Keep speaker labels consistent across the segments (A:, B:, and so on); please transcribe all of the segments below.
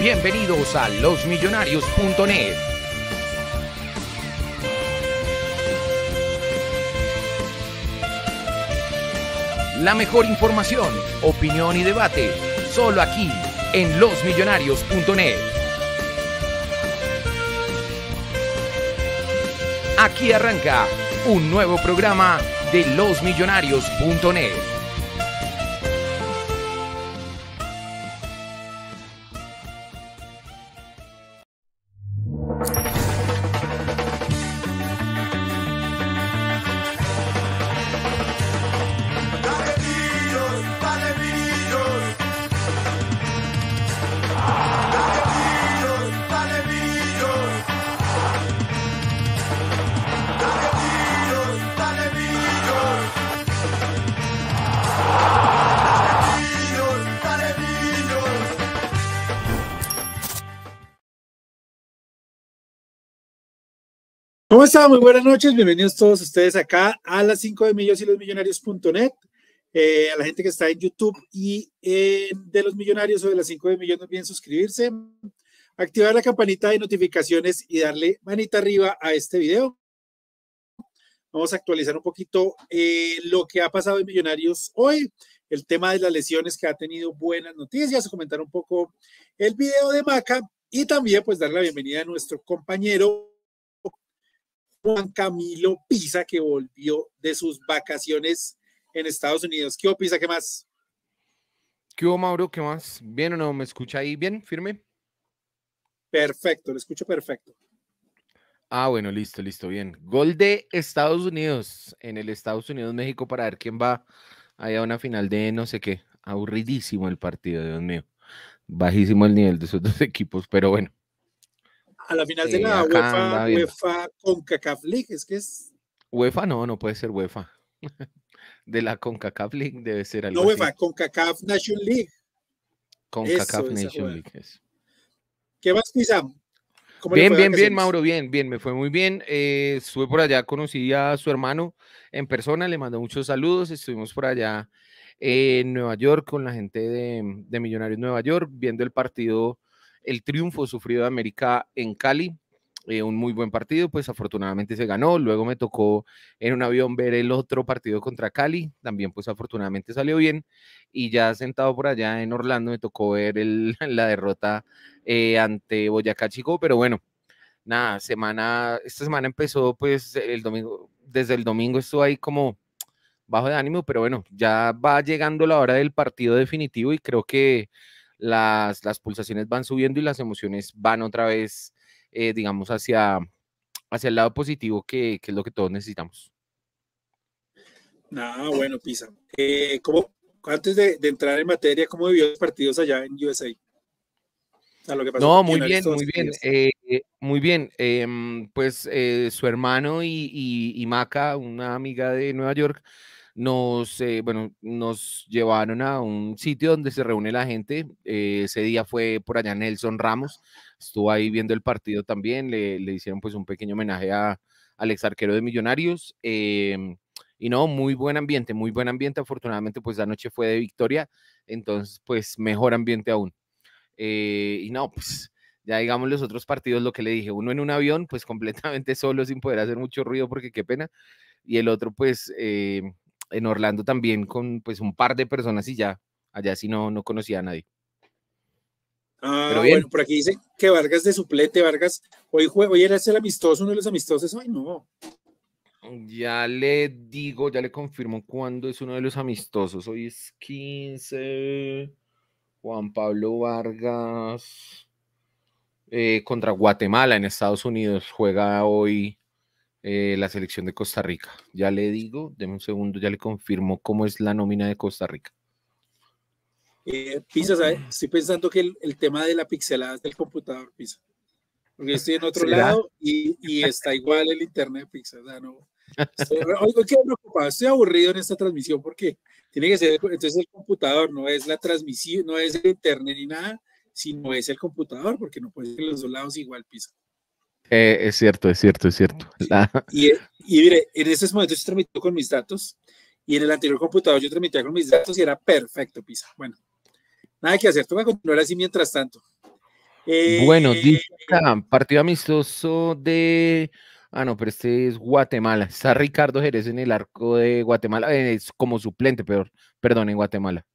A: Bienvenidos a losmillonarios.net. La mejor información, opinión y debate, solo aquí en losmillonarios.net. Aquí arranca un nuevo programa de losmillonarios.net.
B: ¿Cómo están? Muy buenas noches. Bienvenidos todos ustedes acá a las 5 de millones y los Millonarios.net. Eh, a la gente que está en YouTube y de los Millonarios o de las 5 de millones, no olviden suscribirse, activar la campanita de notificaciones y darle manita arriba a este video. Vamos a actualizar un poquito eh, lo que ha pasado en Millonarios hoy, el tema de las lesiones que ha tenido buenas noticias, comentar un poco el video de Maca y también pues dar la bienvenida a nuestro compañero Juan Camilo Pisa, que volvió de sus vacaciones en Estados Unidos. ¿Qué hubo,
A: Pisa? ¿Qué más? ¿Qué hubo, Mauro? ¿Qué más? ¿Bien o no? ¿Me escucha ahí bien? ¿Firme?
B: Perfecto, lo escucho perfecto.
A: Ah, bueno, listo, listo, bien. Gol de Estados Unidos en el Estados Unidos-México para ver quién va allá a una final de no sé qué. Aburridísimo el partido, Dios mío. Bajísimo el nivel de esos dos equipos, pero bueno
B: a la final de eh, la UEFA, UEFA CONCACAF League, es que es...
A: UEFA no, no puede ser UEFA. de la CONCACAF League debe ser algo UEFA,
B: CONCACAF Nation League.
A: CONCACAF League.
B: ¿Qué más, Pizam?
A: Bien, bien, bien, Mauro, bien, bien, me fue muy bien. Eh, estuve por allá, conocí a su hermano en persona, le mandó muchos saludos, estuvimos por allá eh, en Nueva York con la gente de, de Millonarios Nueva York, viendo el partido el triunfo sufrido de América en Cali. Eh, un muy buen partido, pues afortunadamente se ganó. Luego me tocó en un avión ver el otro partido contra Cali, también pues afortunadamente salió bien. Y ya sentado por allá en Orlando me tocó ver la derrota eh, ante Boyacá Chico, pero bueno, nada, semana, esta semana empezó pues el domingo, desde el domingo estuve ahí como bajo de ánimo, pero bueno, ya va llegando la hora del partido definitivo y creo que las, pulsaciones van subiendo y las emociones van otra vez, eh, digamos, hacia, hacia el lado positivo, que, que es lo que todos necesitamos.
B: Ah, bueno, Pisa. Eh, antes de, entrar en materia, ¿cómo vivió los partidos allá en USA?
A: no, eh, muy bien, muy em, bien, muy bien, Pues su hermano y, y, Maca, una amiga de Nueva York, nos, eh, bueno, nos llevaron a un sitio donde se reúne la gente. Eh, ese día fue por allá Nelson Ramos, estuvo ahí viendo el partido también, le, hicieron pues un pequeño homenaje a, al ex arquero de Millonarios. Em, y no, muy buen ambiente, muy buen ambiente. Afortunadamente pues la noche fue de victoria, entonces pues mejor ambiente aún. Eh, y no, pues ya digamos los otros partidos, lo que le dije, uno en un avión pues completamente solo sin poder hacer mucho ruido porque qué pena. Y el otro, pues, em, en Orlando también con pues un par de personas y ya, allá sí no, no conocía a nadie.
B: Pero ah, bueno, por aquí dice que Vargas de suplete, Vargas, hoy, hoy era el amistoso, uno de los amistosos, hoy no.
A: Ya le digo, ya le confirmo cuándo es uno de los amistosos, hoy es 15, Juan Pablo Vargas eh, contra Guatemala en Estados Unidos, juega hoy eh, la selección de Costa Rica. Ya le digo, deme un segundo, ya le confirmo cómo es la nómina de Costa Rica.
B: Eh, Pisa, Estoy pensando que el, tema de la pixelada es del computador, Pisa. Porque estoy en otro lado y, está igual el internet, Pisa. estoy, aburrido en esta transmisión porque tiene que ser entonces el computador, no es la transmisión, no es el internet ni nada, sino es el computador, porque no puede ser los dos lados igual, Pisa.
A: Eh, es cierto, es cierto, es cierto. Eh, y,
B: mire, en estos momentos yo transmito con mis datos y en el anterior computador yo transmitía con mis datos y era perfecto, Pisa. Bueno, nada que hacer, toca continuar así mientras tanto. bueno, eh,
A: partido amistoso de. Ah, no, pero este es Guatemala. Está Ricardo Jerez en el arco de Guatemala, es como suplente, peor, perdón, en Guatemala.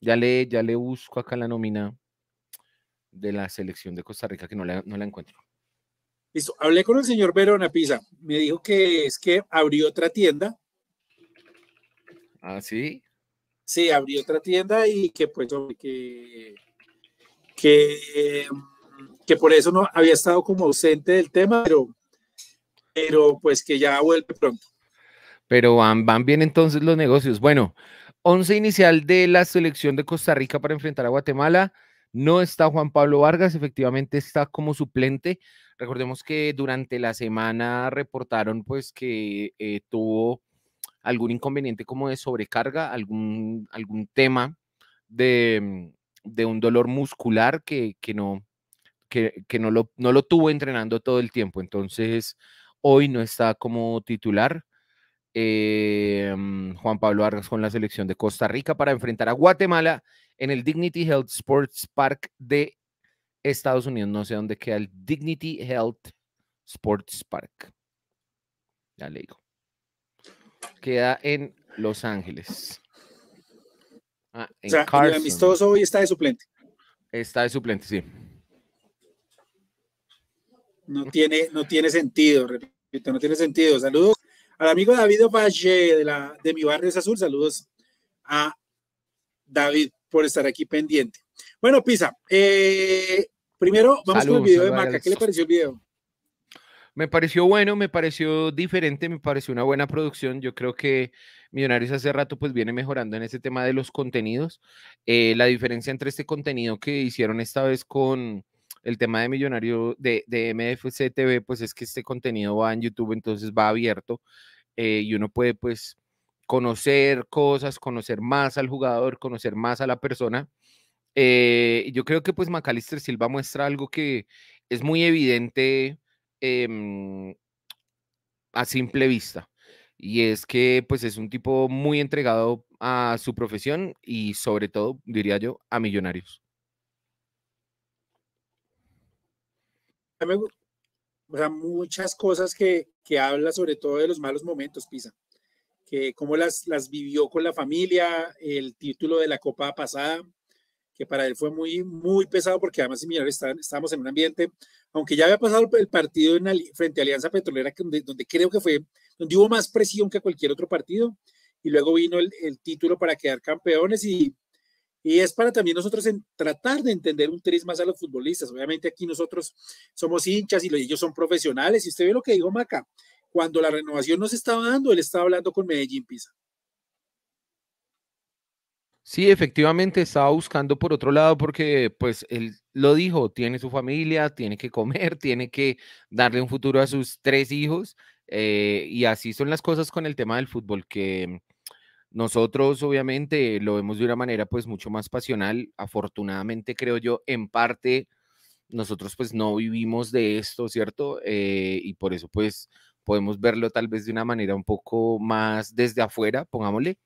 A: Ya le, ya le busco acá la nómina de la selección de Costa Rica, que no la encuentro.
B: Listo, hablé con el señor Verona Pisa, me dijo que es que abrió otra tienda. Ah, sí. Sí, abrió otra tienda y que pues que, mm, que, por eso no había estado como ausente del tema, pero, pero pues que
A: ya vuelve pronto. Pero van, van bien entonces los negocios. Bueno, once inicial de la selección de Costa Rica para enfrentar a Guatemala. No está Juan Pablo Vargas, efectivamente está como suplente. Recordemos que durante la semana reportaron pues que eh, tuvo algún inconveniente como de sobrecarga, algún, algún tema de, mm, un dolor muscular que, no, que, no, lo, no lo tuvo entrenando todo el tiempo. Entonces, hoy no está como titular. Eh, mm, Juan Pablo Vargas con la selección de Costa Rica para enfrentar a Guatemala en el Dignity Health Sports Park de Estados Unidos. No sé dónde queda el Dignity Health Sports Park. Ya le digo. Queda en Los Ángeles.
B: Ah, El amistoso hoy está de suplente.
A: Está de suplente, sí. No tiene, no tiene sentido, repito, no tiene sentido.
B: Saludos al amigo David Valle de, la, de mi barrio es azul. Saludos a David por estar aquí pendiente. Bueno, Pisa, eh, primero vamos con el video de Marca. ¿Qué le pareció el video?
A: Me pareció bueno, me pareció diferente, me pareció una buena producción. Yo creo que Millonarios hace rato pues viene mejorando en ese tema de los contenidos. Eh, la diferencia entre este contenido que hicieron esta vez con el tema de Millonario de, de pues es que este contenido va en YouTube, entonces va abierto eh, y uno puede pues conocer cosas, conocer más al jugador, conocer más a la persona. Eh, yo creo que pues Macalister Silva muestra algo que es muy evidente em, a simple vista y es que pues es un tipo muy entregado a su profesión y sobre todo, diría yo, a millonarios.
B: muchas cosas que, que habla sobre todo de los malos momentos, Pisa que cómo las, las vivió con la familia, el título de la Copa pasada, que para él fue muy, muy pesado porque además estamos estábamos en un ambiente, aunque ya había pasado el partido frente a Alianza Petrolera, donde, donde, creo que fue, donde hubo más presión que cualquier otro partido, y luego vino el, título para quedar campeones y, y es para también nosotros en tratar de entender un tris más a los futbolistas. Obviamente aquí nosotros somos hinchas y ellos son profesionales. Y usted ve lo que dijo Maca, cuando la renovación no se estaba dando, él estaba hablando con Medellín Pisa.
A: Sí, efectivamente estaba buscando por otro lado porque pues él lo dijo, tiene su familia, tiene que comer, tiene que darle un futuro a sus tres hijos eh, y así son las cosas con el tema del fútbol que nosotros obviamente lo vemos de una manera pues mucho más pasional, afortunadamente creo yo en parte nosotros pues no vivimos de esto, ¿cierto? Eh, y por eso pues podemos verlo tal vez de una manera un poco más desde afuera, pongámosle.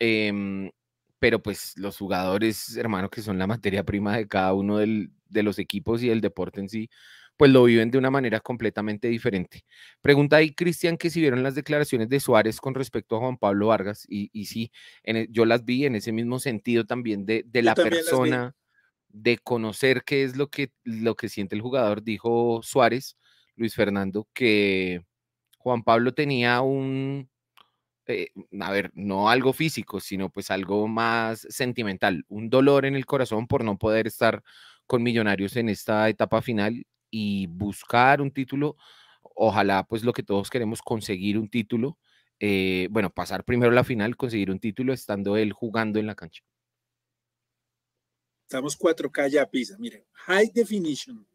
A: Em, pero pues los jugadores, hermano, que son la materia prima de cada uno del, de los equipos y del deporte en sí, pues lo viven de una manera completamente diferente. Pregunta ahí, Cristian, que si vieron las declaraciones de Suárez con respecto a Juan Pablo Vargas, y, y sí, en e, yo las vi en ese mismo sentido también de, de la persona, de conocer qué es lo que, lo que siente el jugador, dijo Suárez, Luis Fernando, que Juan Pablo tenía un, eh, mm, a ver, no algo físico, sino pues algo más sentimental, un dolor en el corazón por no poder estar con Millonarios en esta etapa final y buscar un título. Ojalá pues lo que todos queremos, conseguir un título. Eh, bueno, pasar primero la final, conseguir un título estando él jugando en la cancha.
B: Estamos 4K ya, Pisa. Miren, high definition.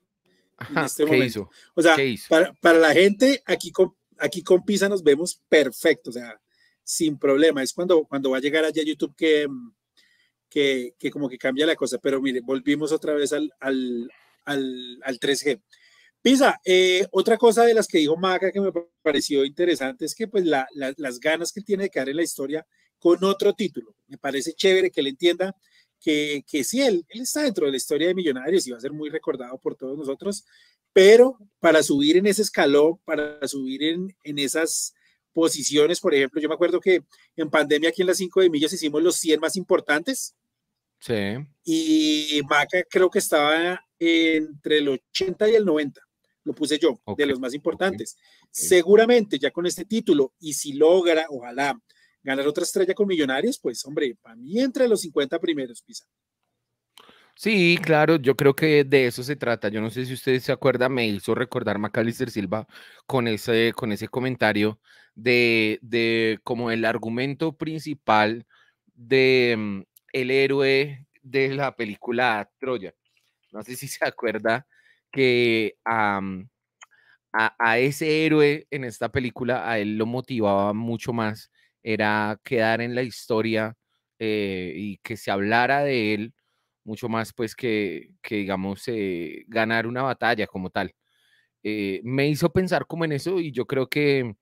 B: Este hizo? O sea, para, para, la gente, aquí aquí con Pisa nos vemos perfecto, o sea, sin problema. Es cuando, cuando va a llegar allá YouTube que, que, que como que cambia la cosa. Pero mire, volvimos otra vez al, al, al, 3G. Pisa, eh, otra cosa de las que dijo Maca que me pareció interesante es que pues las ganas que tiene de quedar en la historia con otro título. Me parece chévere que él entienda que, que sí, él, él está dentro de la historia de Millonarios y va a ser muy recordado por todos nosotros, pero para subir en ese escalón, para subir en, esas posiciones, por ejemplo, yo me acuerdo que en pandemia aquí en las 5 de millas hicimos los 100 más importantes. Sí. Y Maca creo que estaba entre el 80 y el 90, lo puse yo, de los más importantes. Seguramente ya con este título, y si logra, ojalá, ganar otra estrella con Millonarios, pues hombre, para mí entre los 50 primeros, Pisa.
A: Sí, claro, yo creo que de eso se trata. Yo no sé si ustedes se acuerdan, me hizo recordar Macalister Silva con ese, con ese comentario de, como el argumento principal de mm, el héroe de la película Troya. No sé si se acuerda que a, ese héroe en esta película, a él lo motivaba mucho más, era quedar en la historia eh, y que se hablara de él mucho más pues que, digamos, eh, ganar una batalla como tal. Eh, me hizo pensar como en eso y yo creo que,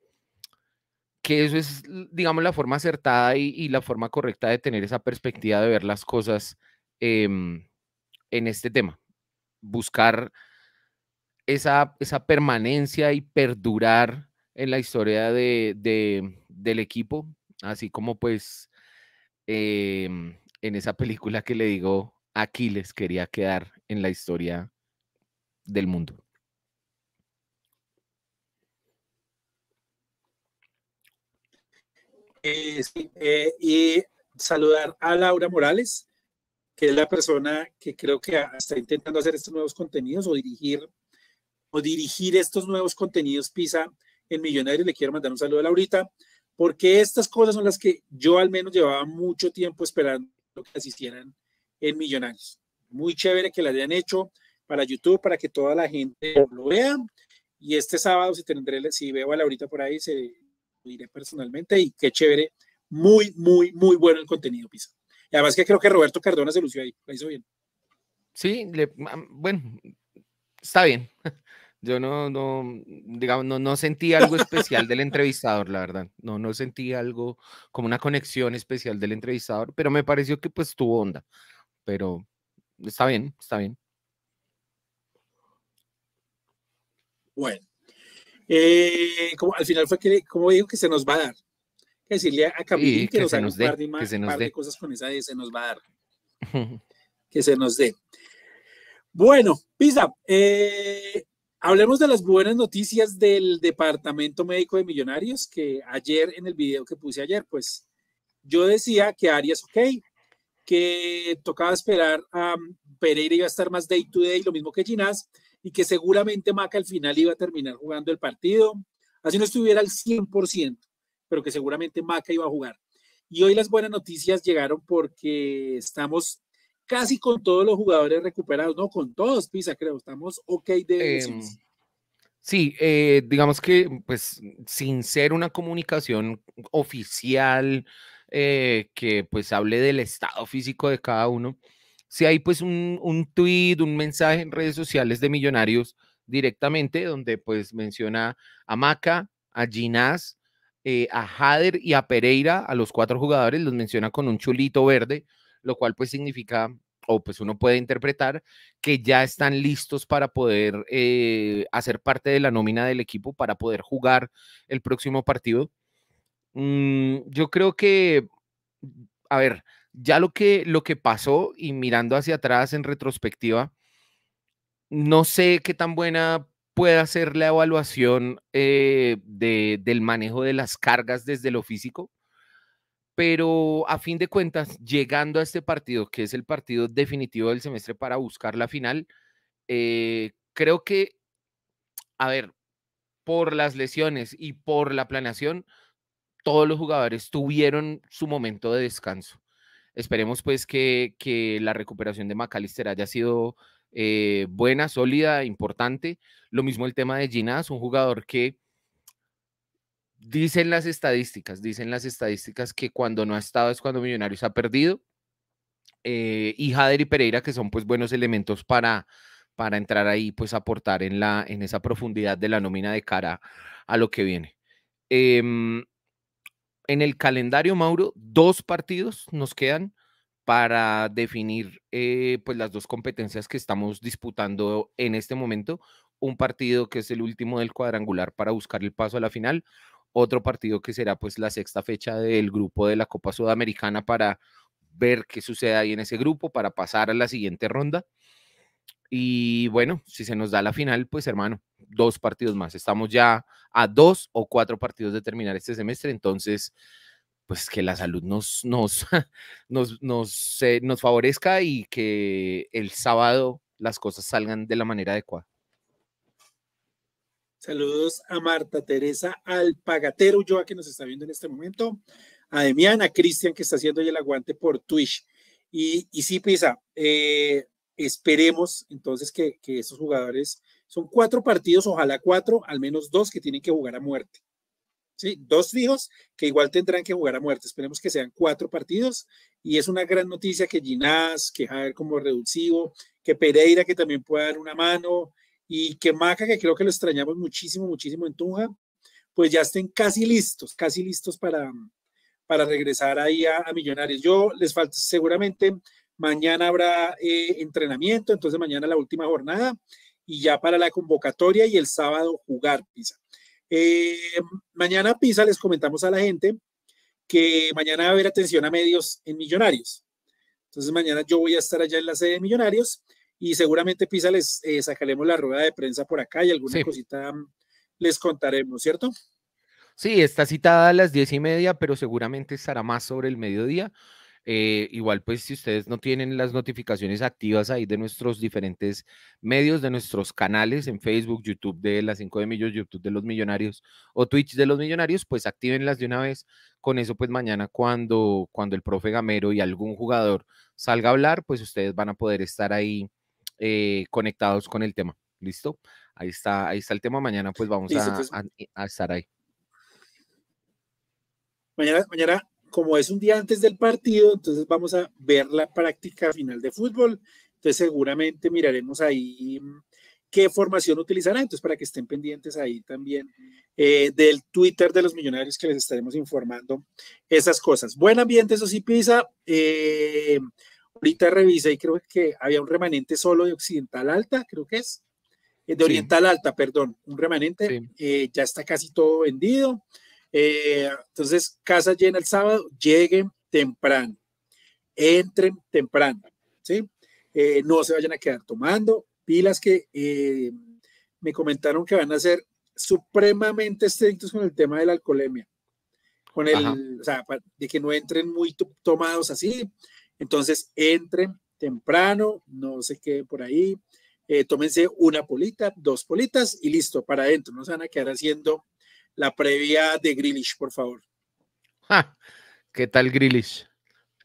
A: que eso es, digamos, la forma acertada y, la forma correcta de tener esa perspectiva de ver las cosas em, en este tema. Buscar esa, permanencia y perdurar en la historia del equipo, así como pues em, en esa película que le digo aquí les quería quedar en la historia del mundo.
B: Eh, eh, y saludar a Laura Morales, que es la persona que creo que está intentando hacer estos nuevos contenidos o dirigir o dirigir estos nuevos contenidos PISA en Millonario. Le quiero mandar un saludo a Laurita, porque estas cosas son las que yo al menos llevaba mucho tiempo esperando que las en Millonarios. Muy chévere que la hayan hecho para YouTube, para que toda la gente lo vea. Y este sábado, si, tendré, si veo a Laurita por ahí, se iré personalmente. Y qué chévere, muy, muy, muy bueno el contenido, Pisa. Y además que creo que Roberto Cardona se lució ahí, lo hizo bien.
A: Sí, ah, bueno, está bien. Yo no, no, digamos, no, no sentí algo especial del entrevistador, la verdad. No, no sentí algo como una conexión especial del entrevistador, pero me pareció que pues tuvo onda pero está bien, está bien.
B: Bueno, eh, como al final fue que, como digo, que se nos va a dar. Que decirle a Camilín que, nos, dé, par de, que se nos dé. cosas con esa se nos va a dar. que se nos dé. Bueno, Pisa, eh, hablemos de las buenas noticias del Departamento Médico de Millonarios, que ayer en el video que puse ayer, pues yo decía que Arias, ok, que tocaba esperar a mm, Pereira iba a estar más day to day, lo mismo que Ginás, y que seguramente Maca al final iba a terminar jugando el partido, así no estuviera al 100%, pero que seguramente Maca iba a jugar. Y hoy las buenas noticias llegaron porque estamos casi con todos los jugadores recuperados, no con todos, Pisa, creo, estamos ok de... Em,
A: sí, eh, digamos que pues sin ser una comunicación oficial, eh, que pues hable del estado físico de cada uno, si hay pues un, un tweet, un mensaje en redes sociales de millonarios directamente, donde pues menciona a Maca, a Ginás, eh, a Jader y a Pereira, a los cuatro jugadores, los menciona con un chulito verde, lo cual pues significa, o pues uno puede interpretar, que ya están listos para poder eh, hacer parte de la nómina del equipo, para poder jugar el próximo partido. Mm, yo creo que, a ver, ya lo que, lo que pasó y mirando hacia atrás en retrospectiva, no sé qué tan buena pueda ser la evaluación eh, del manejo de las cargas desde lo físico, pero a fin de cuentas, llegando a este partido, que es el partido definitivo del semestre para buscar la final, eh, creo que, a ver, por las lesiones y por la planeación, todos los jugadores tuvieron su momento de descanso. Esperemos pues que, la recuperación de McAllister haya sido eh, buena, sólida, importante. Lo mismo el tema de Ginás, un jugador que dicen las estadísticas, dicen las estadísticas que cuando no ha estado es cuando Millonarios ha perdido. Eh, y Jader y Pereira, que son pues buenos elementos para, para entrar ahí, pues aportar en, la, en esa profundidad de la nómina de cara a lo que viene. Em, en el calendario, Mauro, dos partidos nos quedan para definir eh, pues las dos competencias que estamos disputando en este momento. Un partido que es el último del cuadrangular para buscar el paso a la final. Otro partido que será pues la sexta fecha del grupo de la Copa Sudamericana para ver qué sucede ahí en ese grupo, para pasar a la siguiente ronda. Y bueno, si se nos da la final, pues hermano, dos partidos más. Estamos ya a dos o cuatro partidos de terminar este semestre, entonces, pues que la salud nos, nos, nos, eh, nos, favorezca y que el sábado las cosas salgan de la manera adecuada.
B: Saludos a Marta Teresa al pagatero Ulloa, que nos está viendo en este momento, a Demian, a Cristian, que está haciendo el aguante por Twitch. Y, y sí, Pisa, eh, Esperemos entonces que, esos jugadores, son cuatro partidos, ojalá cuatro, al menos dos que tienen que jugar a muerte. ¿Sí? Dos hijos, que igual tendrán que jugar a muerte. Esperemos que sean cuatro partidos y es una gran noticia que Ginás, que Javier como Reducido, que Pereira que también pueda dar una mano y que Maca, que creo que lo extrañamos muchísimo, muchísimo en Tunja, pues ya estén casi listos, casi listos para, para regresar ahí a, a Millonarios. Yo les falta seguramente Mañana habrá eh, entrenamiento, entonces mañana la última jornada y ya para la convocatoria y el sábado jugar Pisa. Eh, mañana Pisa les comentamos a la gente que mañana va a haber atención a medios en Millonarios. Entonces mañana yo voy a estar allá en la sede de Millonarios y seguramente Pisa les eh, sacaremos la rueda de prensa por acá y alguna cosita les contaremos, ¿cierto?
A: Sí, está citada a las diez y media, pero seguramente estará más sobre el mediodía. Eh, igual, pues si ustedes no tienen las notificaciones activas ahí de nuestros diferentes medios, de nuestros canales en Facebook, YouTube de las 5 de Millones YouTube de los Millonarios o Twitch de los Millonarios, pues actívenlas de una vez. Con eso, pues mañana cuando, cuando el profe Gamero y algún jugador salga a hablar, pues ustedes van a poder estar ahí eh, conectados con el tema. ¿Listo? Ahí está, ahí está el tema. Mañana pues vamos a, pues. A, a estar ahí.
B: Mañana, mañana, como es un día antes del partido, entonces vamos a ver la práctica final de fútbol. Entonces seguramente miraremos ahí mm, qué formación utilizará. Entonces para que estén pendientes ahí también eh, del Twitter de los millonarios que les estaremos informando esas cosas. Buen ambiente, eso sí, Pisa. Eh, ahorita revisé y creo que había un remanente solo de Occidental Alta, creo que es. Eh, de Oriental Alta, perdón, un remanente. ya está casi todo vendido. Eh, entonces, casa llena el sábado, lleguen temprano, entren temprano, ¿sí? Eh, no se vayan a quedar tomando, pilas que eh, me comentaron que van a ser supremamente estrictos con el tema de la alcoholemia, con el, o sea, de que no entren muy tomados así, entonces entren temprano, no se queden por ahí, tómense una polita, dos politas y listo, para adentro, no se van a quedar haciendo la previa de grillish por favor.
A: ¿Qué tal Grillish?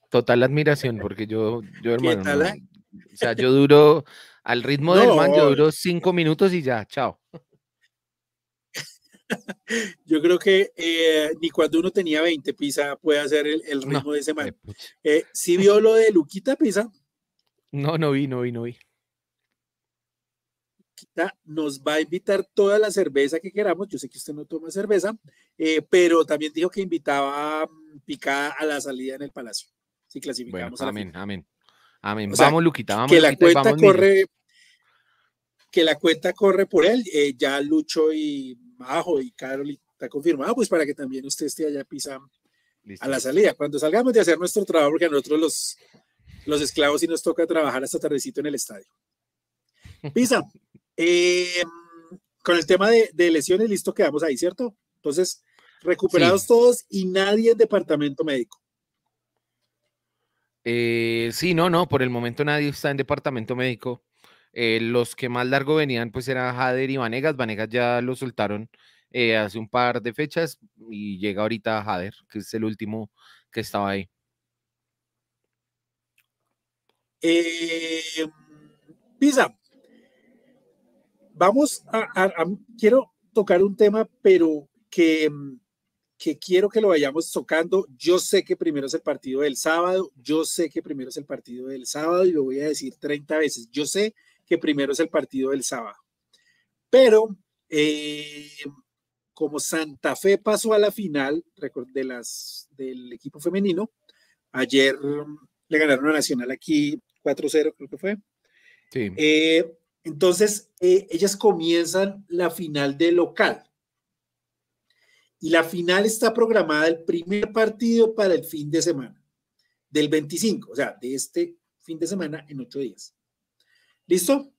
A: Total admiración, porque yo, yo hermano, eh? o sea, yo duro al ritmo del man, yo duro cinco minutos y ya, chao.
B: Yo creo que eh, ni cuando uno tenía 20 Pisa puede hacer el, ritmo de ese man. Eh, ¿Sí vio lo
A: de Luquita Pisa? No, no vi, no vi, no vi
B: nos va a invitar toda la cerveza que queramos. Yo sé que usted no toma cerveza, eh, pero también dijo que invitaba a mm, picada a la salida en el palacio. Si clasificamos amén,
A: amén, amén, vamos, Luquita, vamos. Que la cuenta corre,
B: que la cuenta corre por él. Eh, ya Lucho y bajo y Carol está confirmado, pues para que también usted esté allá pisa a la salida. Cuando salgamos de hacer nuestro trabajo, porque a nosotros los, los esclavos sí nos toca trabajar hasta tardecito en el estadio. Pisa, eh, con el tema de, lesiones, listo, quedamos ahí, ¿cierto? Entonces, recuperados todos y nadie en departamento médico.
A: Eh, sí, no, no, por el momento nadie está en departamento médico. Eh, los que más largo venían, pues eran Jader y Vanegas. Vanegas ya lo soltaron hace un par de fechas y llega ahorita Jader, que es el último que estaba ahí.
B: Pisa, vamos a, quiero tocar un tema, pero que, que quiero que lo vayamos tocando. Yo sé que primero es el partido del sábado, yo sé que primero es el partido del sábado y lo voy a decir 30 veces. Yo sé que primero es el partido del sábado. Pero eh, como Santa Fe pasó a la final de las, del equipo femenino, ayer le ganaron a Nacional aquí 4-0, creo que fue. Sí. Eh, entonces, eh, ellas comienzan la final de local. Y la final está programada el primer partido para el fin de semana, del 25, o sea, de este fin de semana en ocho días. ¿Listo?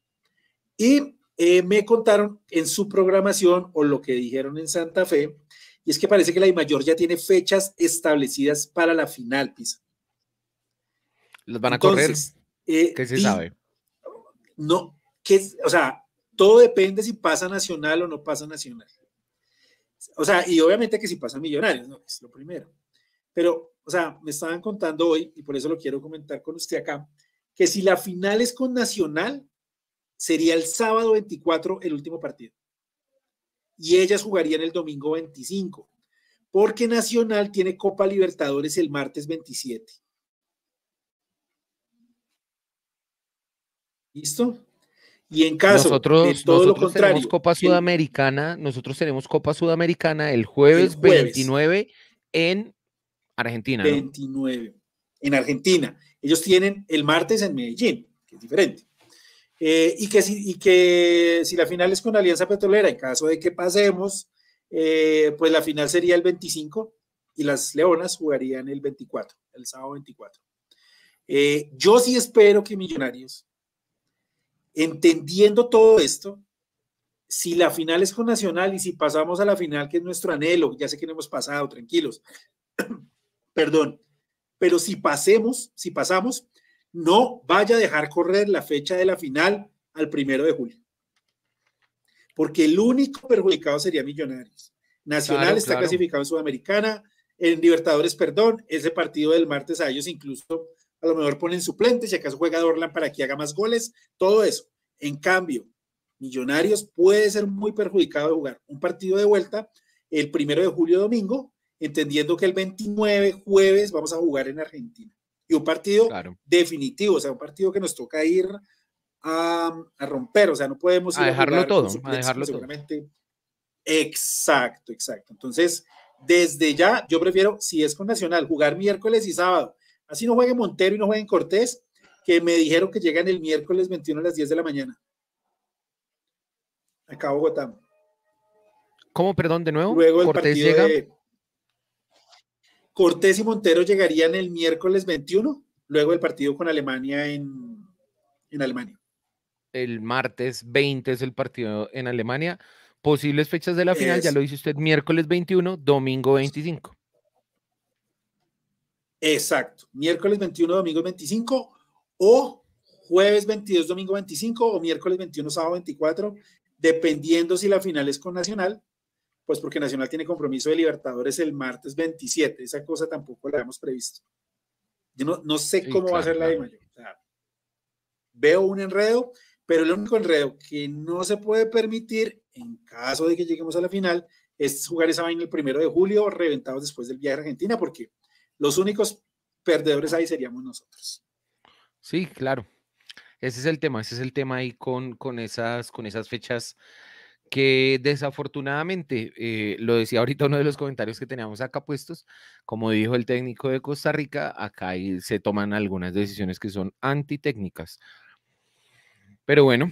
B: Y eh, me contaron en su programación o lo que dijeron en Santa Fe, y es que parece que la mayor ya tiene fechas establecidas para la final, Pisa.
A: ¿Los van a correr?
B: Eh, ¿Qué se sabe? No, o sea, todo depende si pasa nacional o no pasa nacional. O sea, y obviamente que si pasa millonarios, no, es lo primero. Pero, o sea, me estaban contando hoy, y por eso lo quiero comentar con usted acá, que si la final es con Nacional, sería el sábado 24 el último partido. Y ellas jugarían el domingo 25, porque Nacional tiene Copa Libertadores el martes 27. ¿Listo? Y en caso nosotros, de todo lo contrario. Copa
A: Sudamericana, nosotros tenemos Copa Sudamericana el jueves, 29
B: en Argentina. 29 en Argentina. Ellos tienen el martes en Medellín, que es diferente. Eh, y, que si, que si la final es con Alianza Petrolera, en caso de que pasemos, eh, pues la final sería el 25 y las Leonas jugarían el 24, el sábado 24. Eh, yo sí espero que Millonarios Entendiendo todo esto, si la final es con Nacional y si pasamos a la final, que es nuestro anhelo, ya sé que no hemos pasado, tranquilos, perdón, pero si pasemos, si pasamos, no vaya a dejar correr la fecha de la final al primero de julio. Porque el único perjudicado sería Millonarios. Nacional está clasificado en Sudamericana, en Libertadores, perdón, ese partido del martes a ellos incluso a lo mejor ponen suplentes, si acaso juega Dorlan para que haga más goles, todo eso. En cambio, Millonarios puede ser muy perjudicado de jugar un partido de vuelta el primero de julio domingo, entendiendo que el 29 jueves vamos a jugar en Argentina. Y un partido definitivo, o sea, un partido que nos toca ir a, romper, o sea, no podemos ir a, dejarlo todo, pues, dejarlo Todo. Exacto, exacto. Entonces, desde ya, yo prefiero, si es con Nacional, jugar miércoles y sábado Así no juegue Montero y no juegue Cortés, que me dijeron que llegan el miércoles 21 a las 10 de la mañana. Acá a Bogotá.
A: ¿Cómo, perdón, de nuevo? Luego el Cortés partido llega. De...
B: Cortés y Montero llegarían el miércoles 21, luego el partido con Alemania en, Alemania.
A: El martes 20 es el partido en Alemania. Posibles fechas de la final, ya lo dice usted, miércoles 21, domingo 25.
B: Exacto. Miércoles 21, domingo 25 o jueves 22, domingo 25 o miércoles 21, sábado 24, dependiendo si la final es con Nacional, pues porque Nacional tiene compromiso de Libertadores el martes 27. Esa cosa tampoco la hemos previsto. Yo no, sé cómo va a ser la de veo un enredo, pero el único enredo que no se puede permitir en caso de que lleguemos a la final es jugar esa vaina el primero de julio, reventados después del viaje a Argentina, porque los únicos perdedores ahí seríamos nosotros.
A: Sí, claro. Ese es el tema, ese es el tema ahí con, con, esas, con esas fechas que desafortunadamente, eh, lo decía ahorita uno de los comentarios que teníamos acá puestos, como dijo el técnico de Costa Rica, acá se toman algunas decisiones que son antitécnicas. Pero bueno,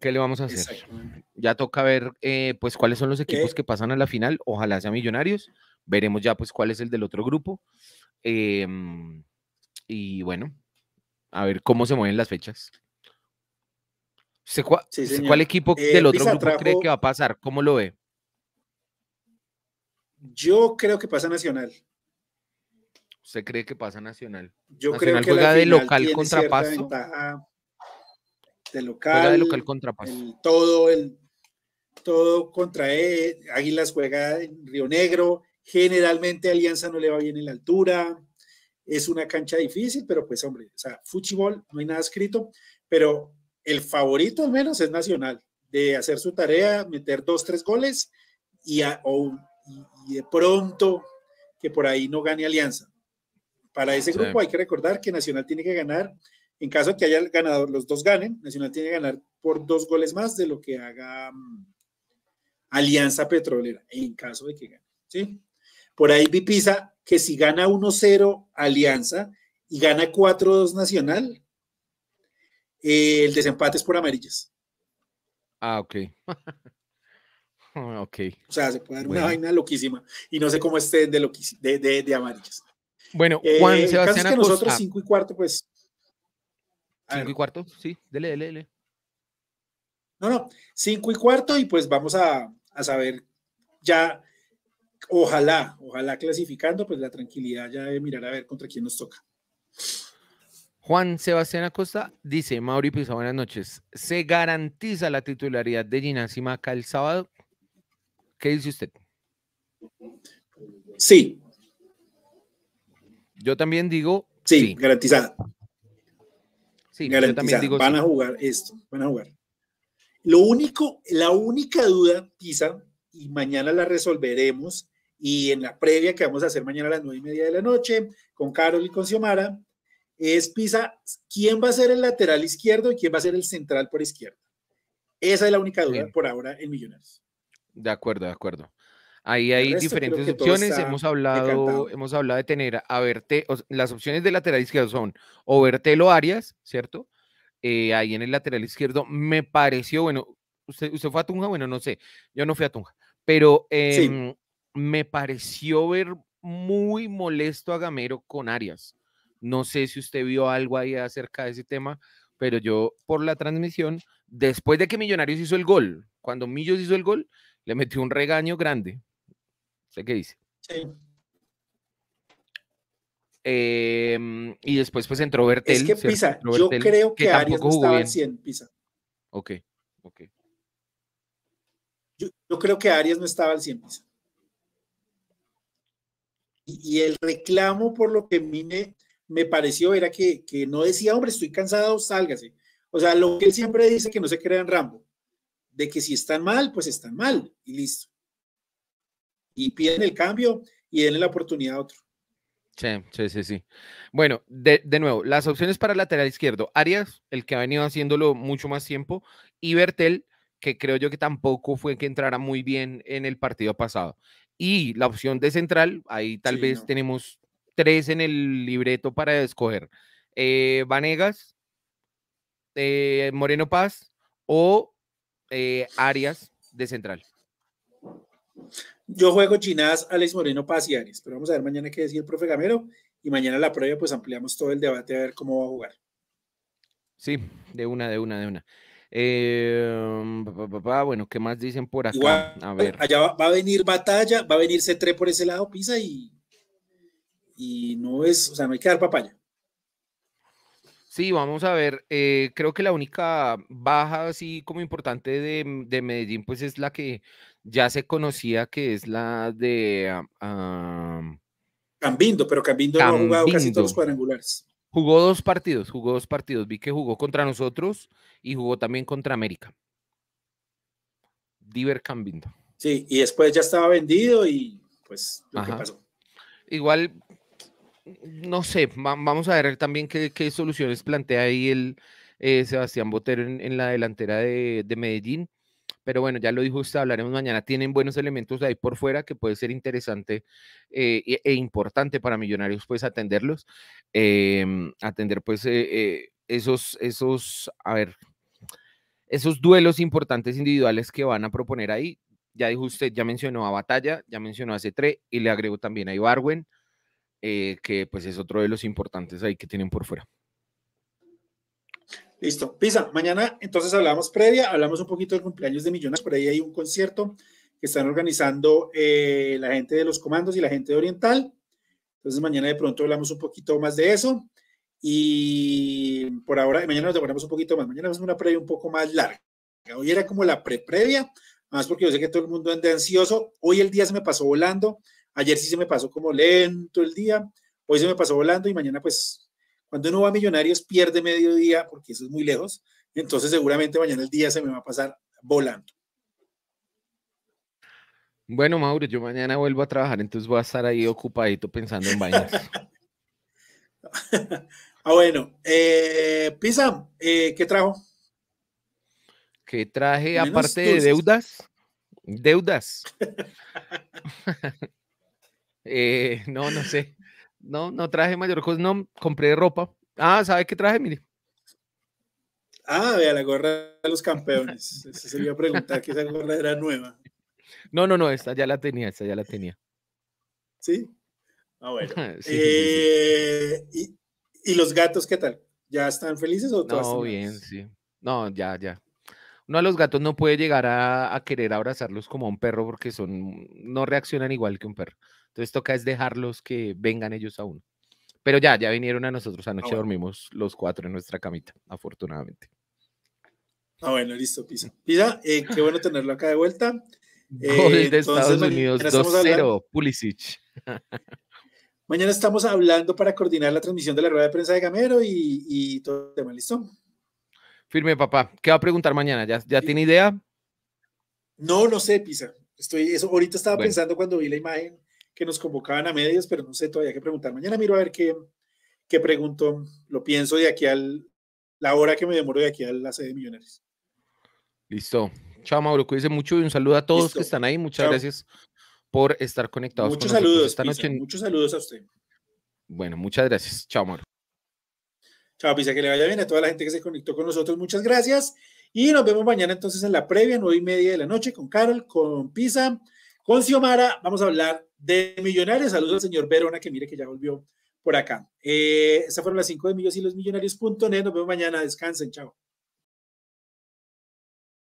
A: ¿qué le vamos a hacer? Ya toca ver eh, pues cuáles son los equipos que pasan a la final, ojalá sea Millonarios, veremos ya pues cuál es el del otro grupo Em, y bueno, a ver cómo se mueven las fechas. ¿Cuál equipo eh, del otro grupo cree que va a pasar? ¿Cómo lo ve?
B: Yo creo que pasa Nacional.
A: ¿Usted cree que pasa Nacional? Yo Nacional creo que juega de local contra paso.
B: De local, juega de local contra todo, el, todo contra e, Águilas juega en Río Negro. Generalmente Alianza no le va bien en la altura, es una cancha difícil, pero pues hombre, o sea, fútbol no hay nada escrito, pero el favorito al menos es Nacional, de hacer su tarea, meter dos, tres goles y, y de pronto que por ahí no gane Alianza. Para ese grupo hay que recordar que Nacional tiene que ganar, en caso de que haya el ganador, los dos ganen, Nacional tiene que ganar por dos goles más de lo que haga mm, Alianza Petrolera, en caso de que gane. ¿sí? Por ahí vi Pisa que si gana 1-0 Alianza y gana 4-2 Nacional, eh, el desempate es por amarillas.
A: Ah, ok. ok.
B: O sea, se puede dar una vaina loquísima y no sé cómo esté de, amarillas. Bueno, eh, Juan eh, Sebastián. El caso es que nosotros 5 y cuarto, pues.
A: 5 y cuarto, sí, dele, dele, dele.
B: No, no, 5 y cuarto y pues vamos a saber ya Ojalá, ojalá clasificando, pues la tranquilidad ya de mirar a ver contra quién nos toca.
A: Juan Sebastián Acosta dice, Mauri Pisa, pues, buenas noches. ¿Se garantiza la titularidad de Ginás Maca el sábado? ¿Qué dice usted? Sí. Yo también digo. Sí, garantizada. Sí, garantizada. van a
B: jugar esto, van a jugar. Lo único, la única duda, Pisa, y mañana la resolveremos, y en la previa que vamos a hacer mañana a las nueve y media de la noche con Carol y con Xiomara, es Pisa, ¿quién va a ser el lateral izquierdo y quién va a ser el central por izquierda? Esa es la única duda por ahora en Millonarios.
A: De acuerdo, de acuerdo. Ahí hay diferentes opciones. Hemos hablado, hemos hablado de tener a Verte, las opciones de lateral izquierdo son o Bertelo Arias, ¿cierto? Eh, ahí en el lateral izquierdo me pareció, bueno, usted, usted fue a Tunja, bueno, no sé, yo no fui a Tunja, pero em, me pareció ver muy molesto a Gamero con Arias. No sé si usted vio algo ahí acerca de ese tema, pero yo por la transmisión, después de que Millonarios hizo el gol, cuando Millos hizo el gol, le metió un regaño grande. sé qué dice? Sí. Em, y después pues entró Bertel. Es que Pisa, yo creo que, Arias no estaba al 100, Pisa. Ok, ok.
B: Yo, yo, creo que Arias no estaba al 100, Pisa y el reclamo por lo que a me, pareció era que, no decía, hombre, estoy cansado, sálgase. O sea, lo que él siempre dice que no se crea en Rambo, de que si están mal, pues están mal y listo. Y piden el cambio y denle la oportunidad a otro.
A: Sí, sí, sí, Bueno, de, nuevo, las opciones para lateral izquierdo. Arias, el que ha venido haciéndolo mucho más tiempo, y Bertel, que creo yo que tampoco fue que entrara muy bien en el partido pasado y la opción de central, ahí tal vez tenemos tres en el libreto para escoger. Eh, Vanegas, eh, Moreno Paz o eh, Arias de central.
B: Yo juego Ginás, Alex Moreno Paz y Arias, pero vamos a ver mañana qué decir el profe Gamero y mañana la prueba pues ampliamos todo el debate a ver cómo va a jugar.
A: Sí, de una, de una, de una. Em, bueno, ¿qué más dicen por acá? a ver.
B: Allá va, a venir batalla, va a venir C3 por ese lado, Pisa, y, y no es, o sea, no hay que dar papaya.
A: Sí, vamos a ver. Eh, creo que la única baja así como importante mm, de, Medellín, pues es la que ya se conocía, que es la de... Ah, Cambindo, pero Cambindo, no ha jugado casi todos los
B: cuadrangulares.
A: Jugó dos partidos, jugó dos partidos. Vi que jugó contra nosotros y jugó también contra América. Diver Cambindo.
B: Sí, y después ya estaba vendido y pues lo que pasó.
A: Igual, no sé, vamos a ver también qué, soluciones plantea ahí el eh, Sebastián Botero en, la delantera de Medellín pero bueno, ya lo dijo usted, hablaremos mañana. Tienen buenos elementos ahí por fuera que puede ser interesante eh, e, importante para Millonarios, pues atenderlos, em, atender pues eh, eh, esos, esos, a ver, esos duelos importantes individuales que van a proponer ahí. Ya dijo usted, ya mencionó a Batalla, ya mencionó a C3 y le agrego también a Ibarwen, que pues es otro de los importantes ahí que tienen por fuera.
B: Listo, Pisa, mañana entonces hablamos previa, hablamos un
A: poquito del cumpleaños de
B: Millones, por ahí hay un concierto que están organizando eh, la gente de los comandos y la gente de Oriental. Entonces mañana de pronto hablamos un poquito más de eso y por ahora, mañana nos demoramos un poquito más, mañana es una previa un poco más larga. Hoy era como la pre-previa, más porque yo sé que todo el mundo anda ansioso. Hoy el día se me pasó volando, ayer sí se me pasó como lento el día, hoy se me pasó volando y mañana pues cuando uno va a Millonarios pierde mediodía porque eso es muy lejos. Entonces seguramente mañana el día se me va a pasar volando.
A: Bueno, Mauro, yo mañana vuelvo a trabajar, entonces voy a estar ahí ocupadito pensando en vainas.
B: ah, bueno. Eh, Pisa, eh, ¿qué trajo?
A: ¿Qué traje aparte de deudas? Deudas. Eh, no, no sé. No, no traje mayor cosa, no, compré ropa. Ah, ¿sabe qué traje? Mire.
B: Ah, vea, la gorra de los campeones. Se iba a preguntar que esa gorra era nueva.
A: No, no, no, esta ya la tenía, esta ya la tenía.
B: ¿Sí? Ah, bueno. Eh, ¿y, los gatos qué tal? ¿Ya
A: están felices o todas No, bien, sí. No, ya, ya. Uno a los gatos no puede llegar a, a, querer abrazarlos como a un perro porque son, no reaccionan igual que un perro. Entonces toca es dejarlos que vengan ellos a uno. Pero ya, ya vinieron a nosotros ah, anoche, dormimos los cuatro en nuestra camita, afortunadamente.
B: Ah, bueno, listo, Pisa. Pisa, eh, qué bueno tenerlo acá de vuelta. de Estados Unidos 2-0, Pulisic. Mañana estamos hablando para coordinar la transmisión de la rueda de prensa de Gamero y, todo el tema, ¿listo?
A: Firme, papá. ¿Qué va a preguntar mañana? ¿Ya, ya tiene idea?
B: No, no sé, Pisa. Estoy, eso, ahorita estaba pensando cuando vi la imagen que nos convocaban a medias, pero no sé todavía que preguntar. Mañana miro a ver qué, qué pregunto, lo pienso de aquí al, la hora que me demoro de aquí a la sede de Millonarios.
A: Listo. Chao, Mauro. Cuídense mucho y un saludo a todos que están ahí. Muchas gracias por estar conectados. Muchos con saludos. Esta
B: noche. muchos saludos a usted.
A: Bueno, muchas gracias. Chao, Mauro.
B: Chao, Pisa, que le vaya bien a toda la gente que se conectó con nosotros. Muchas gracias. Y nos vemos mañana entonces en la previa, nueve y media de la noche, con Carol, con Pisa, con Xiomara vamos a hablar de millonarios. Saludos al señor Verona, que mire que ya volvió por acá. Eh, estas fueron las 5 de Millos y los Millonarios.net. Nos vemos mañana. Descansen. Chao.